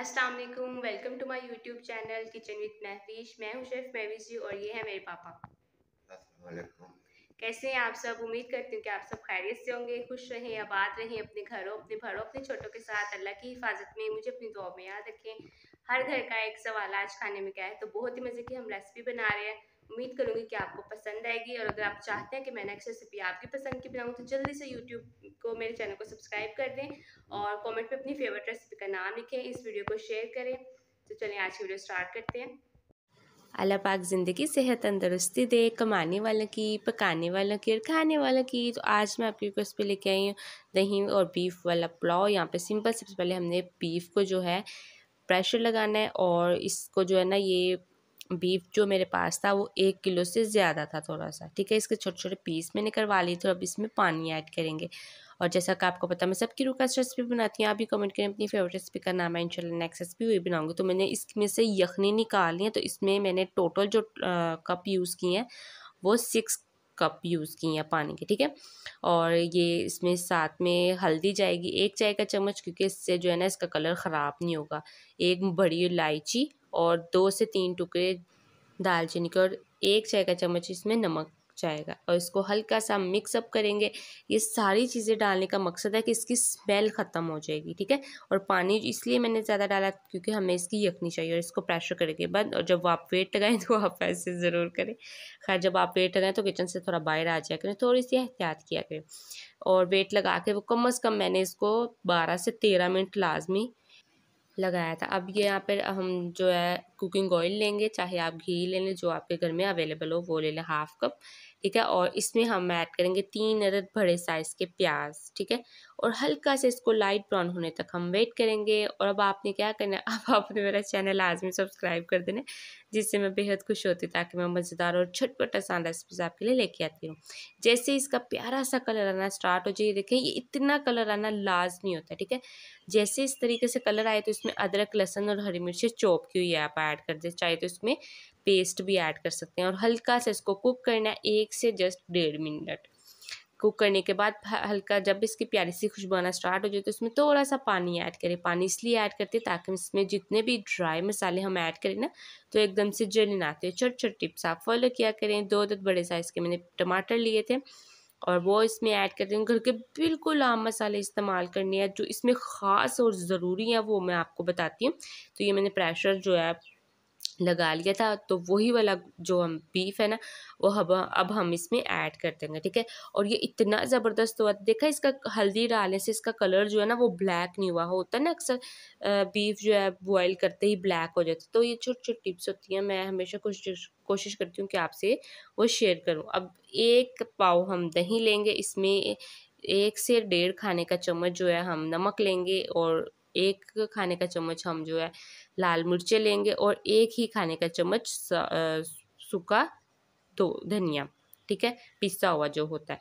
अस्सलाम वालेकुम welcome to my YouTube channel kitchen with Mahvish मैं हूं शेफ महवीश जी और ये है मेरे पापा कैसे हैं आप सब उम्मीद करती हूँ कि आप सब खैरियत से होंगे खुश रहें आबाद रहें अपने घरों अपने भरों अपने छोटों के साथ अल्लाह की हिफाजत में मुझे अपनी दुआ में याद रखें हर घर का एक सवाल आज खाने में क्या है तो बहुत ही मज़े की हम रेसिपी बना रहे हैं उम्मीद करूँगी कि आपको पसंद आएगी और अगर आप चाहते हैं कि मैं नेक्स्ट रेसिपी आपकी पसंद की बनाऊँ तो जल्दी से यूट्यूब को मेरे चैनल को सब्सक्राइब कर दें और कॉमेंट में अपनी फेवरेट रेसिपी का नाम लिखें इस वीडियो को शेयर करें तो चलिए आज की वीडियो स्टार्ट करते हैं अल्लाह पाक ज़िंदगी सेहत तंदुरुस्ती दे कमाने वालों की पकाने वालों की और खाने वालों की तो आज मैं आपकी रिक्वेस्ट पे लेके आई हूँ दही और बीफ वाला पुलाव यहाँ पे सिंपल सबसे पहले हमने बीफ को जो है प्रेशर लगाना है और इसको जो है ना ये बीफ जो मेरे पास था वो एक किलो से ज़्यादा था थोड़ा सा ठीक है इसके छोटे छोटे पीस मैंने करवा लिए थे अब इसमें पानी ऐड करेंगे और जैसा कि आपको पता मैं सबकी रिक्वेस्ट रेसिपी बनाती हूँ आप भी कमेंट करें अपनी फेवरेट रेसिपी का नाम है इंशाल्लाह नेक्स्ट रेसिपी वही बनाऊंगी तो मैंने इसमें से यखनी निकाली है तो इसमें मैंने टोटल जो कप यूज़ किए हैं वो सिक्स कप यूज़ किए हैं पानी के ठीक है और ये इसमें साथ में हल्दी जाएगी एक चाय का चम्मच क्योंकि इससे जो है ना इसका कलर ख़राब नहीं होगा एक बड़ी इलायची और दो से तीन टुकड़े दालचीनी के और एक चाय का चम्मच इसमें नमक जाएगा और इसको हल्का सा मिक्सअप करेंगे ये सारी चीज़ें डालने का मकसद है कि इसकी स्मेल ख़त्म हो जाएगी ठीक है और पानी इसलिए मैंने ज़्यादा डाला क्योंकि हमें इसकी यखनी चाहिए और इसको प्रेशर करके बंद और जब आप वेट लगाएं तो आप ऐसे ज़रूर करें खैर जब आप वेट लगाएं तो किचन से थोड़ा बाहर आ जाए करें थोड़ी सी एहतियात किया करें और वेट लगा के वो कम अज़ कम मैंने इसको बारह से तेरह मिनट लाजमी लगाया था अब ये यहाँ पर हम जो है कुकिंग ऑयल लेंगे चाहे आप घी ले लें जो आपके घर में अवेलेबल हो वो ले लें हाफ कप ठीक है और इसमें हम ऐड करेंगे तीन अदद बड़े साइज़ के प्याज ठीक है और हल्का से इसको लाइट ब्राउन होने तक हम वेट करेंगे और अब आपने क्या करना है अब आपने मेरा चैनल आजमी सब्सक्राइब कर देना जिससे मैं बेहद खुश होती ताकि मैं मज़ेदार और छटपट आसान रेसिपीज आपके लिए लेके आती हूँ जैसे इसका प्यारा सा कलर आना स्टार्ट हो जाइए देखें ये इतना कलर आना लाजमी होता है ठीक है जैसे इस तरीके से कलर आए तो इसमें अदरक लहसन और हरी मिर्च चौप की हुई आप ऐड कर दे चाहे तो इसमें पेस्ट भी ऐड कर सकते हैं और हल्का सा इसको कुक करना है एक से जस्ट डेढ़ मिनट कुक करने के बाद हल्का जब इसकी प्यारी सी खुशबू आना स्टार्ट हो जाए तो इसमें थोड़ा सा पानी ऐड करें पानी इसलिए ऐड करते हैं ताकि इसमें जितने भी ड्राई मसाले हम ऐड करें ना तो एकदम से जल ना आते छोटे छोटे टिप्स आप फॉलो किया करें दो दो बड़े साइज़ के मैंने टमाटर लिए थे और वो इसमें ऐड करते हैं घर के बिल्कुल आम मसाले इस्तेमाल करने हैं जो इसमें ख़ास और ज़रूरी है वो मैं आपको बताती हूँ तो ये मैंने प्रेशर जो है लगा लिया था तो वही वाला जो हम बीफ है ना वो अब अब हम इसमें ऐड कर देंगे ठीक है और ये इतना ज़बरदस्त हुआ देखा इसका हल्दी डालने से इसका कलर जो है ना वो ब्लैक नहीं हुआ होता है ना अक्सर बीफ जो है बॉयल करते ही ब्लैक हो जाता तो ये छोटी छोटी टिप्स होती हैं मैं हमेशा कोशिश कोशिश करती हूँ कि आपसे वो शेयर करूँ अब एक पाव हम दही लेंगे इसमें एक से डेढ़ खाने का चम्मच जो है हम नमक लेंगे और एक खाने का चम्मच हम जो है लाल मिर्चें लेंगे और एक ही खाने का चम्मच सूखा तो धनिया ठीक है पिसा हुआ जो होता है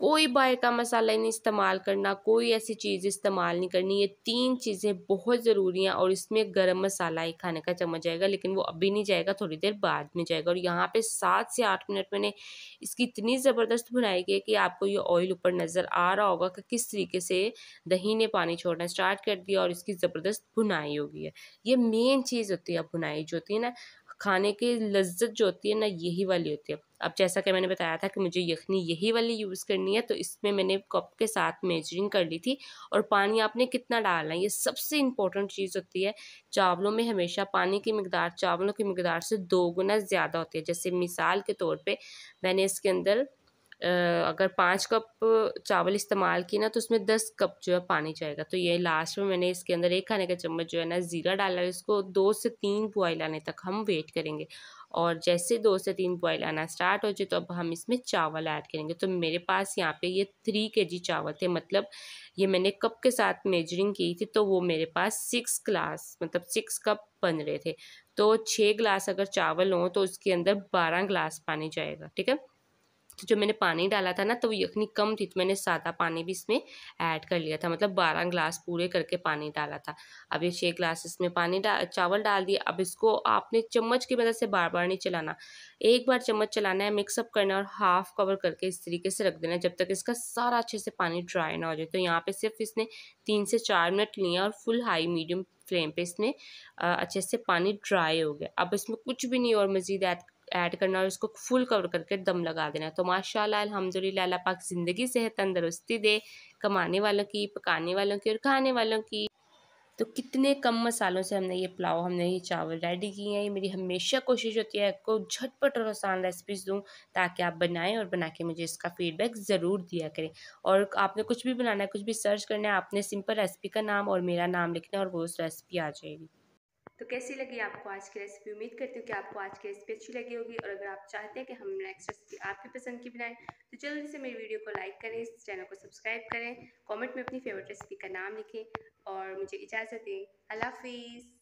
कोई बाहर का मसाला नहीं इस्तेमाल करना कोई ऐसी चीज़ इस्तेमाल नहीं करनी ये तीन चीज़ें बहुत ज़रूरी हैं और इसमें गरम मसाला ही खाने का चम्मच जाएगा लेकिन वो अभी नहीं जाएगा थोड़ी देर बाद में जाएगा और यहाँ पे सात से आठ मिनट मैंने इसकी इतनी ज़बरदस्त बनाई की है कि आपको ये ऑयल ऊपर नज़र आ रहा होगा कि किस तरीके से दही ने पानी छोड़ना स्टार्ट कर दिया और इसकी ज़बरदस्त बुनाई होगी है ये मेन चीज़ होती है बुनाई जो होती है ना खाने की लज्जत जो होती है ना यही वाली होती है अब जैसा कि मैंने बताया था कि मुझे यखनी यही वाली यूज़ करनी है तो इसमें मैंने कप के साथ मेजरिंग कर ली थी और पानी आपने कितना डालना है ये सबसे इंपॉर्टेंट चीज़ होती है चावलों में हमेशा पानी की मकदार चावलों की मकदार से दो गुना ज़्यादा होती है जैसे मिसाल के तौर पर मैंने इसके अंदर अगर पाँच कप चावल इस्तेमाल की ना तो उसमें दस कप जो है पानी जाएगा तो ये लास्ट में मैंने इसके अंदर एक खाने का चम्मच जो है ना ज़ीरा डाला इसको दो से तीन बुआई लाने तक हम वेट करेंगे और जैसे दो से तीन बॉयल आना स्टार्ट हो जाए तो अब हम इसमें चावल ऐड करेंगे तो मेरे पास यहाँ पे ये थ्री के जी चावल थे मतलब ये मैंने कप के साथ मेजरिंग की थी तो वो मेरे पास सिक्स ग्लास मतलब सिक्स कप बन रहे थे तो छः ग्लास अगर चावल हों तो उसके अंदर बारह ग्लास पानी जाएगा ठीक है तो जब मैंने पानी डाला था ना तो वो यखनी कम थी तो मैंने सादा पानी भी इसमें ऐड कर लिया था मतलब बारह ग्लास पूरे करके पानी डाला था अब ये छः ग्लास इसमें पानी डा चावल डाल दिया अब इसको आपने चम्मच की मदद से बार बार नहीं चलाना एक बार चम्मच चलाना है मिक्सअप करना और हाफ कवर करके इस तरीके से रख देना जब तक इसका सारा अच्छे से पानी ड्राई ना हो जाए तो यहाँ पर सिर्फ इसने तीन से चार मिनट लिए और फुल हाई मीडियम फ्लेम पे इसमें अच्छे से पानी ड्राई हो गया अब इसमें कुछ भी नहीं और मज़ीद ऐड ऐड करना और इसको फुल कवर करके दम लगा देना तो माशाल्लाह अल्हम्दुलिल्लाह अल्लाह पाक ज़िंदगी सेहत तंदरुस्ती दे कमाने वालों की पकाने वालों की और खाने वालों की तो कितने कम मसालों से हमने ये पुलाव हमने ये चावल रेडी किए हैं ये मेरी हमेशा कोशिश होती है आपको झटपट और आसान रेसिपीज़ दूँ ताकि आप बनाएं और बना के मुझे इसका फीडबैक ज़रूर दिया करें और आपने कुछ भी बनाना है कुछ भी सर्च करना है आपने सिंपल रेसिपी का नाम और मेरा नाम लिखना है और वो उस रेसिपी आ जाएगी तो कैसी लगी आपको आज की रेसिपी उम्मीद करती हूँ कि आपको आज की रेसिपी अच्छी लगी होगी और अगर आप चाहते हैं कि हम नेक्स्ट रेसिपी आपकी पसंद की बनाएं तो जल्दी से मेरी वीडियो को लाइक करें इस चैनल को सब्सक्राइब करें कॉमेंट में अपनी फेवरेट रेसिपी का नाम लिखें और मुझे इजाज़त दें अल्लाह हाफिज़